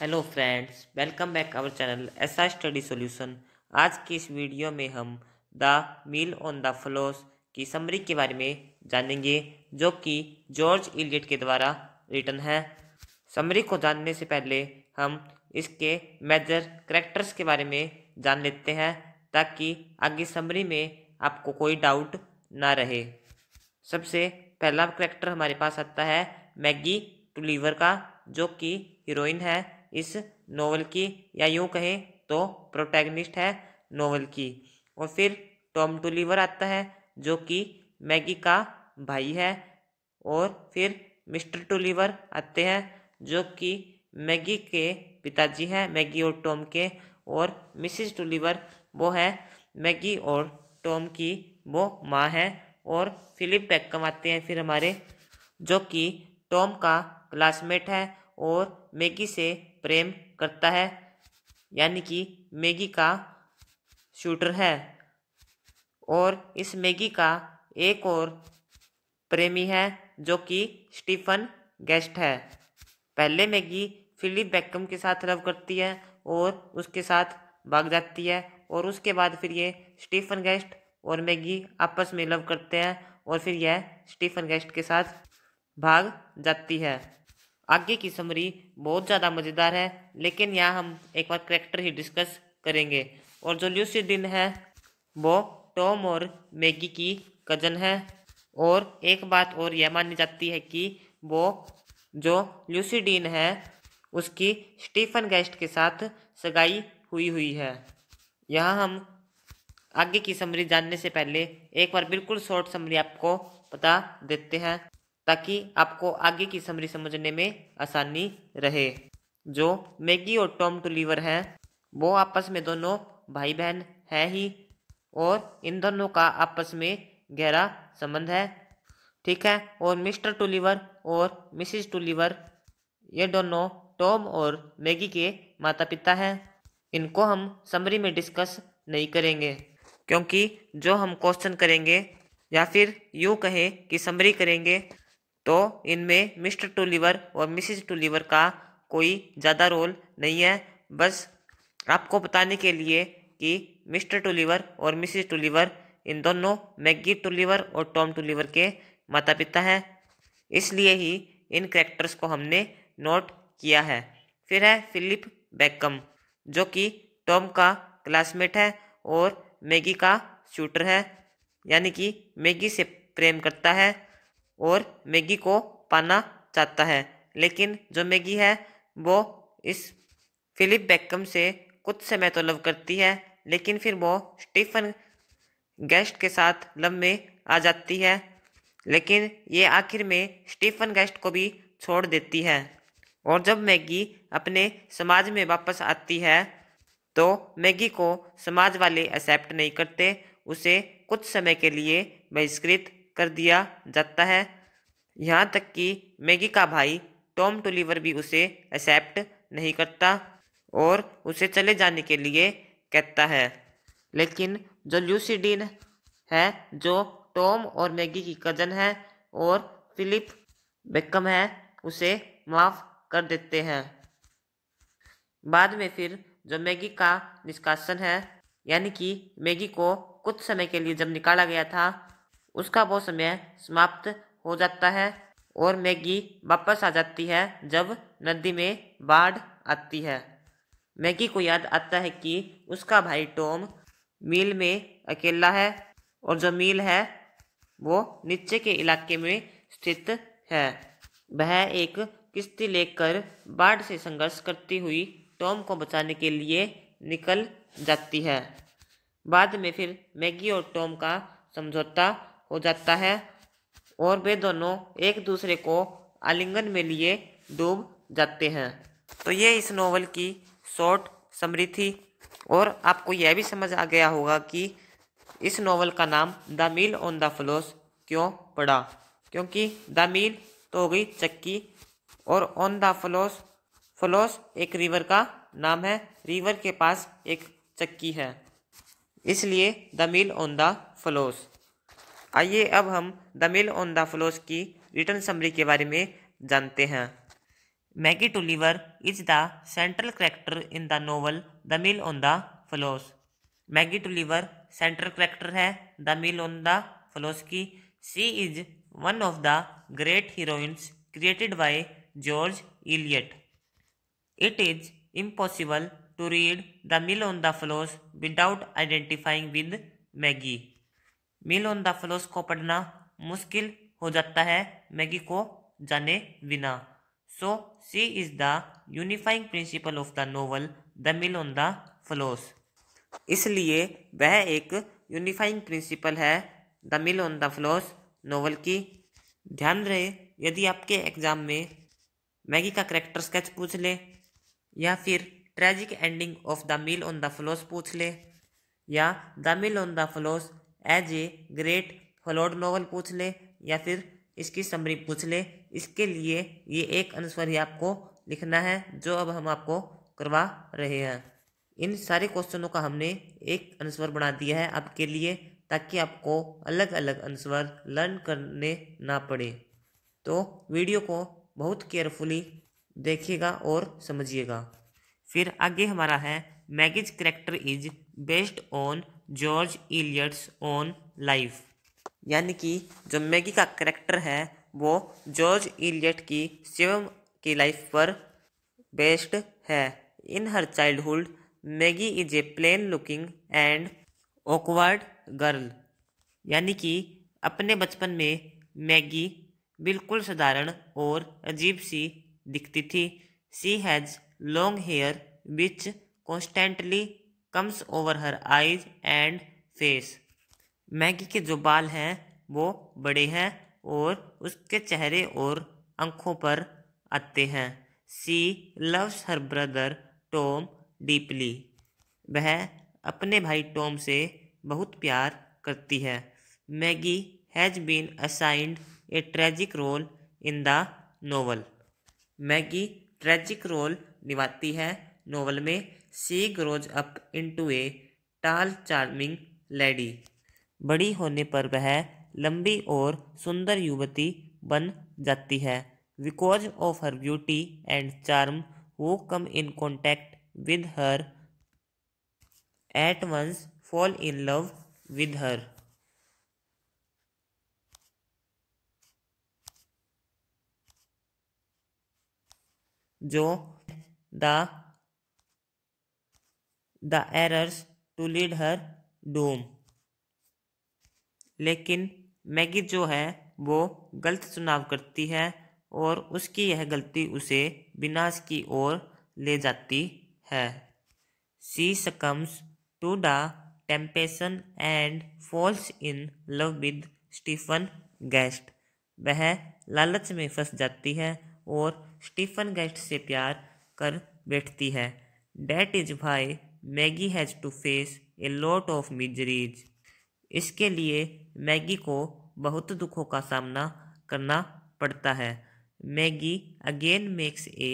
Hello friends welcome back our channel S I study solution आज की इस वीडियो में हम the mill on the Floss की समरी के बारे में जानेंगे जो कि जॉर्ज इलियट के द्वारा रिटर्न है समरी को जानने से पहले हम इसके मेजर करेक्टर्स के बारे में जान लेते हैं ताकि आगे समरी में आपको कोई डाउट ना रहे सबसे पहला करेक्टर हमारे पास आता है मैगी टूलीवर का जो कि हीरोइन है इस नोवेल की या यूँ कहें तो प्रोटैगनिस्ट है नोवेल की और फिर टॉम टुलीवर आता है जो कि मैगी का भाई है और फिर मिस्टर टुलीवर आते हैं जो कि मैगी के पिताजी हैं मैगी और टॉम के और मिसिज टुलीवर वो है मैगी और टॉम की वो माँ है और फिलिप पैकम आते हैं फिर हमारे जो कि टॉम का क्लासमेट है और मैगी से प्रेम करता है यानी कि मैगी का शूटर है और इस मैगी का एक और प्रेमी है जो कि स्टीफन गेस्ट है पहले मैगी फिलिप बैकम के साथ लव करती है और उसके साथ भाग जाती है और उसके बाद फिर ये स्टीफन गेस्ट और मैगी आपस में लव करते हैं और फिर यह स्टीफन गेस्ट के साथ भाग जाती है आगे की समरी बहुत ज़्यादा मज़ेदार है लेकिन यहाँ हम एक बार करेक्टर ही डिस्कस करेंगे और जो दिन है वो टॉम और मैगी की कजन है और एक बात और यह मानी जाती है कि वो जो ल्यूसीडीन है उसकी स्टीफन गेस्ट के साथ सगाई हुई हुई है यहाँ हम आगे की समरी जानने से पहले एक बार बिल्कुल शॉर्ट समरी आपको बता देते हैं ताकि आपको आगे की समरी समझने में आसानी रहे जो मैगी और टॉम टुलीवर हैं वो आपस में दोनों भाई बहन है ही और इन दोनों का आपस में गहरा संबंध है ठीक है और मिस्टर टुलीवर और मिसिज टुलीवर ये दोनों टॉम और मैगी के माता पिता हैं इनको हम समरी में डिस्कस नहीं करेंगे क्योंकि जो हम क्वेश्चन करेंगे या फिर यूँ कहें कि समरी करेंगे तो इनमें मिस्टर टोलीवर और मिसिज टूलीवर का कोई ज़्यादा रोल नहीं है बस आपको बताने के लिए कि मिस्टर टूलीवर और मिसिज टूलीवर इन दोनों मैगी टोलीवर और टॉम टूलीवर के माता पिता हैं इसलिए ही इन करेक्टर्स को हमने नोट किया है फिर है फिलिप बैकम जो कि टॉम का क्लासमेट है और मैगी का शूटर है यानी कि मैगी से प्रेम करता है और मैगी को पाना चाहता है लेकिन जो मैगी है वो इस फिलिप बेकम से कुछ समय तो लव करती है लेकिन फिर वो स्टीफन गेस्ट के साथ लव में आ जाती है लेकिन ये आखिर में स्टीफन गेस्ट को भी छोड़ देती है और जब मैगी अपने समाज में वापस आती है तो मैगी को समाज वाले एक्सेप्ट नहीं करते उसे कुछ समय के लिए बहिष्कृत कर दिया जाता है यहाँ तक कि मैगी का भाई टॉम टोलीवर भी उसे एक्सेप्ट नहीं करता और उसे चले जाने के लिए कहता है लेकिन जो ल्यूसीडीन है जो टॉम और मैगी की कजन है और फिलिप बेकम है उसे माफ़ कर देते हैं बाद में फिर जो मैगी का निष्कासन है यानी कि मैगी को कुछ समय के लिए जब निकाला गया था उसका वो समय समाप्त हो जाता है और मैगी वापस आ जाती है जब नदी में बाढ़ आती है मैगी को याद आता है कि उसका भाई टॉम मील में अकेला है और जो मील है वो नीचे के इलाके में स्थित है वह एक किश्ती लेकर बाढ़ से संघर्ष करती हुई टॉम को बचाने के लिए निकल जाती है बाद में फिर मैगी और टॉम का समझौता हो जाता है और वे दोनों एक दूसरे को आलिंगन में लिए डूब जाते हैं तो ये इस नावल की शॉर्ट समरी थी और आपको यह भी समझ आ गया होगा कि इस नावल का नाम the mill on the Floss क्यों पड़ा क्योंकि द मील तो हो गई चक्की और ऑन द फ्लोस फ्लोस एक रिवर का नाम है रिवर के पास एक चक्की है इसलिए the mill on the Floss आइए अब हम the mill on the Floss की रिटर्न समरी के बारे में जानते हैं Maggie Tulliver is the central character in the novel the mill on the Floss Maggie Tulliver central character है the mill on the Floss की she is one of the great heroines created by George Eliot it is impossible to read the mill on the flows without identifying with Maggie mill on the Floss को पढ़ना मुश्किल हो जाता है Maggi को जाने बिना so she is the unifying principle of the novel the mill on the Floss इसलिए वह एक यूनिफाइंग प्रिंसिपल है the mill on the Floss novel की ध्यान रहे यदि आपके एग्ज़ाम में मैगी का करेक्टर स्केच पूछ ले या फिर tragic ending of the mill on the Floss पूछ ले या the mill on the Floss as a great flawed novel पूछ ले या फिर इसकी समरी पूछ ले इसके लिए ये एक अनुस्वर ही आपको लिखना है जो अब हम आपको करवा रहे हैं इन सारे क्वेश्चनों का हमने एक अनुस्वर बना दिया है आपके लिए ताकि आपको अलग अलग अनुस्वर लर्न करने ना पड़े तो वीडियो को बहुत केयरफुली देखिएगा और समझिएगा फिर आगे हमारा है Maggie's character is based on George Eliot's own life यानी कि जो मैगी का करेक्टर है वो जॉर्ज इलियट की स्वयं की लाइफ पर बेस्ड है in her childhood Maggie is a plain looking and awkward girl यानी कि अपने बचपन में मैगी बिल्कुल साधारण और अजीब सी दिखती थी she has long hair which constantly comes over her eyes and face Maggie के जो बाल हैं वो बड़े हैं और उसके चेहरे और आंखों पर आते हैं she loves her brother Tom deeply वह अपने भाई टॉम से बहुत प्यार करती है Maggie has been assigned a tragic role in the novel Maggie tragic role निभाती है नोवल में she grows up into a tall charming lady बड़ी होने पर वह लंबी और सुंदर युवती बन जाती है because of her beauty and charm वो come in contact with her at once fall in love with her जो the the errors to lead her doom लेकिन मैगी जो है वो गलत चुनाव करती है और उसकी यह गलती उसे विनाश की ओर ले जाती है she succumbs to the temptation and falls in love with Stephen Guest वह लालच में फंस जाती है और स्टीफन गेस्ट से प्यार कर बैठती है that is why Maggie has to face a lot of miseries इसके लिए मैगी को बहुत दुखों का सामना करना पड़ता है Maggie again makes a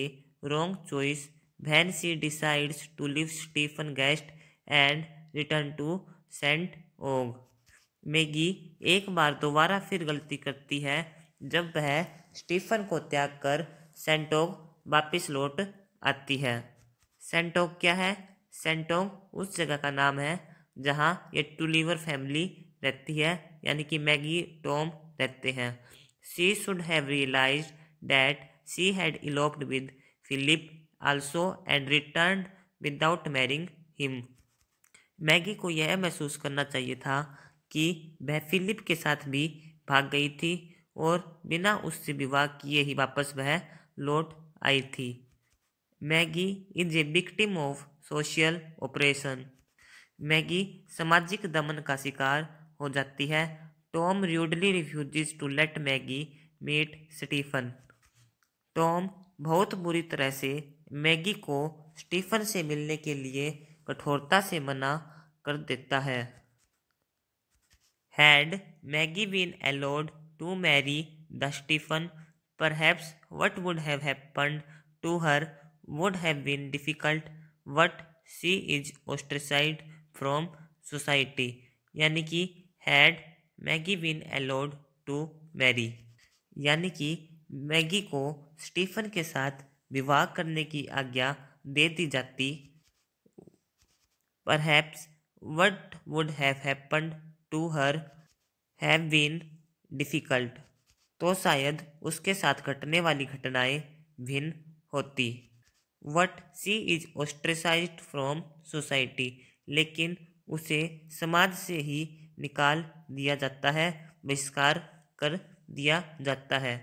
wrong choice when she decides to leave Stephen Guest and return to St Ogg Maggie एक बार दोबारा फिर गलती करती है जब वह स्टीफन को त्याग कर सेंटोग वापस लौट आती है सेंटोग क्या है सेंटोंग उस जगह का नाम है जहाँ ये टूलीवर फैमिली रहती है यानी कि मैगी टॉम रहते हैं she should have realise that she had eloped with Philip also and return without marrying him Maggie को यह महसूस करना चाहिए था कि वह फिलिप के साथ भी भाग गई थी और बिना उससे विवाह किए ही वापस वह लौट आई थी Maggie is a victim of social oppression Maggie सामाजिक दमन का शिकार हो जाती है Tom rudely refuses to let Maggie meet Stephen Tom बहुत बुरी तरह से मैगी को स्टीफन से मिलने के लिए कठोरता से मना कर देता है had Maggie been allowed to marry the Stephen perhaps what would have happened to her would have been difficult what she is ostracised from society यानी कि had Maggie been allowed to marry यानी कि Maggi को Stephen के साथ विवाह करने की आज्ञा दे दी जाती perhaps what would have happened to her have been difficult तो शायद उसके साथ घटने वाली घटनाएं भिन्न होती what she is ostracise from society लेकिन उसे समाज से ही निकाल दिया जाता है बहिष्कार कर दिया जाता है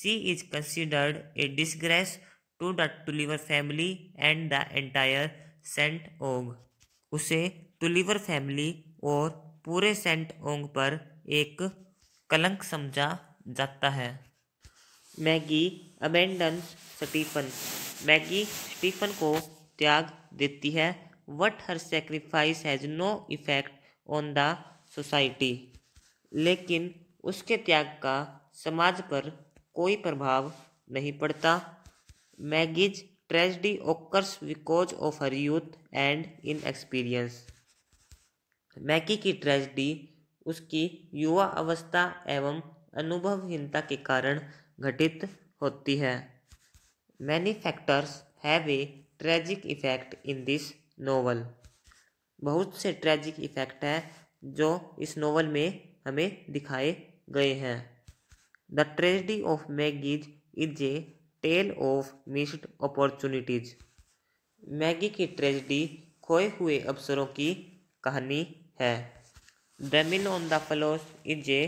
she is considered a disgrace to the Tulliver family and the entire St Ogg उसे टुलिवर फैमिली और पूरे सेंट ओंग पर एक कलंक समझा जाता है Maggie abandon Stephen Maggie Stephen को त्याग देती है but her sacrifice has no effect on the society लेकिन उसके त्याग का समाज पर कोई प्रभाव नहीं पड़ता Maggie's tragedy occurs because of her youth and inexperience Maggie की ट्रेजडी उसकी युवा अवस्था एवं अनुभवहीनता के कारण घटित होती है many factors have a tragic effect in this novel बहुत से ट्रेजिक इफ़ेक्ट हैं जो इस नोवल में हमें दिखाए गए हैं the tragedy of Maggie's is a tale of missed opportunities Maggie की ट्रेजिडी खोए हुए अवसरों की कहानी है the mill on the Floss is a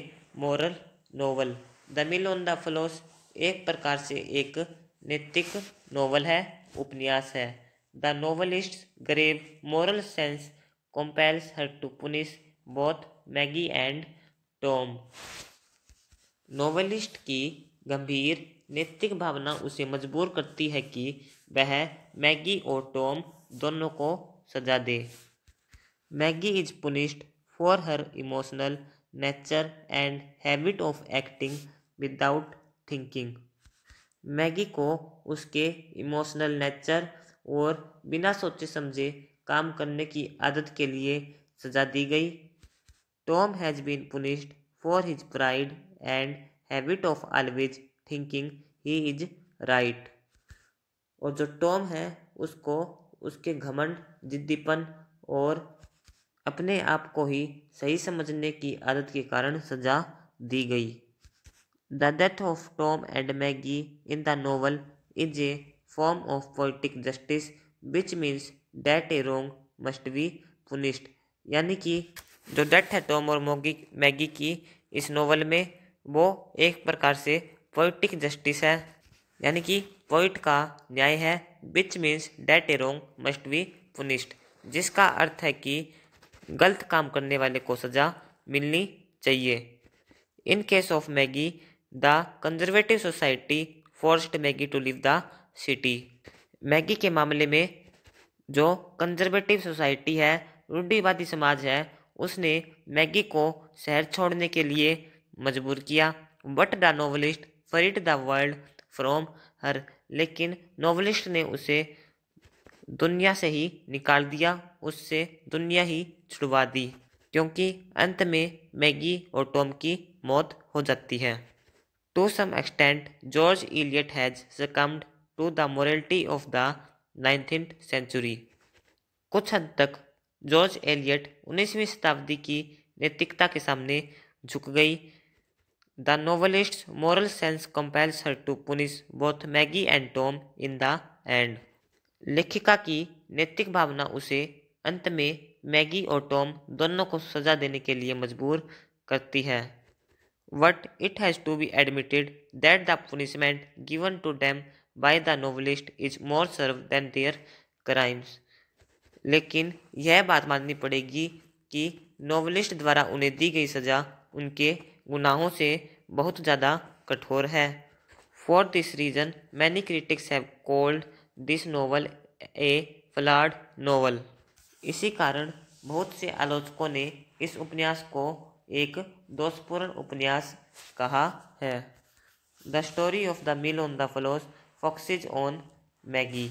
moral novel the mill on the Floss एक प्रकार से एक नैतिक नोवल है उपन्यास है the novelist grave moral sense compels her to punish both Maggie and Tom novelist की गंभीर नैतिक भावना उसे मजबूर करती है कि वह मैगी और टॉम दोनों को सजा दे Maggie is punished for her emotional nature and habit of acting without thinking Maggie को उसके इमोशनल नेचर और बिना सोचे समझे काम करने की आदत के लिए सजा दी गई Tom has been punished for his pride and habit of always thinking he is right और जो टॉम है उसको उसके घमंड जिद्दीपन और अपने आप को ही सही समझने की आदत के कारण सजा दी गई the death of Tom and Maggie in the novel is a form of poetic justice which means that a wrong must be punished यानी कि जो डेथ है टॉम और मोगी मैगी की इस नोवल में वो एक प्रकार से पोइटिक जस्टिस है यानी कि पोइट का न्याय है which means that a wrong must be punished जिसका अर्थ है कि गलत काम करने वाले को सज़ा मिलनी चाहिए in case of Maggie the conservative society forced Maggie to leave the city Maggie के मामले में जो कंजर्वेटिव सोसाइटी है रूढ़ीवादी समाज है उसने मैगी को शहर छोड़ने के लिए मजबूर किया but the novelist freed the world from her लेकिन नॉवलिस्ट ने उसे दुनिया से ही निकाल दिया उससे दुनिया ही छुड़वा दी क्योंकि अंत में मैगी और टॉम की मौत हो जाती है To some extent, George Eliot has succumbed to the morality of the 19th century. कुछ हद तक जॉर्ज एलियट 19वीं शताब्दी की नैतिकता के सामने झुक गई the novelist moral sense compels her to punish both Maggie and Tom in the end लेखिका की नैतिक भावना उसे अंत में मैगी और टॉम दोनों को सजा देने के लिए मजबूर करती है But it has to be admitted that the punishment given to them by the novelist is more serve than their crimes. लेकिन यह बात माननी पड़ेगी कि नॉवलिस्ट द्वारा उन्हें दी गई सज़ा उनके गुनाहों से बहुत ज़्यादा कठोर है for this reason many critics have called this novel a flawed novel इसी कारण बहुत से आलोचकों ने इस उपन्यास को एक दोषपूर्ण उपन्यास कहा है the story of the mill on the Floss focuses on Maggie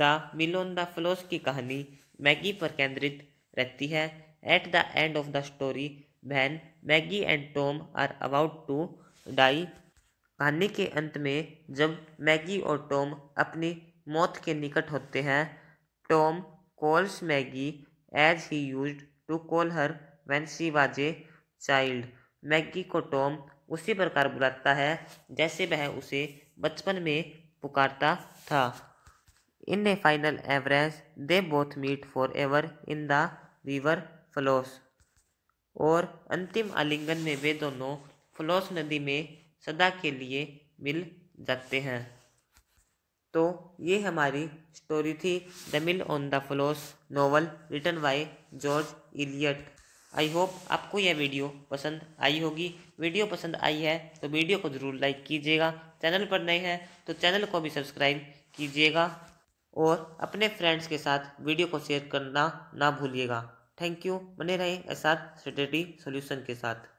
the mill on the Floss की कहानी मैगी पर केंद्रित रहती है at the end of the story बहन Maggie and Tom are about to die कहानी के अंत में जब मैगी और टॉम अपनी मौत के निकट होते हैं Tom calls Maggie as he used to call her when she was a child Maggi को टॉम उसी प्रकार बुलाता है जैसे वह उसे बचपन में पुकारता था in a final embrace they both meet forever in the river Floss और अंतिम आलिंगन में वे दोनों फ्लोस नदी में सदा के लिए मिल जाते हैं तो ये हमारी स्टोरी थी the mill on the Floss novel written by George Eliot I hope आपको यह वीडियो पसंद आई होगी वीडियो पसंद आई है तो वीडियो को ज़रूर लाइक कीजिएगा चैनल पर नए हैं तो चैनल को भी सब्सक्राइब कीजिएगा और अपने फ्रेंड्स के साथ वीडियो को शेयर करना ना भूलिएगा थैंक यू बने रहें एस आर सोल्यूशन के साथ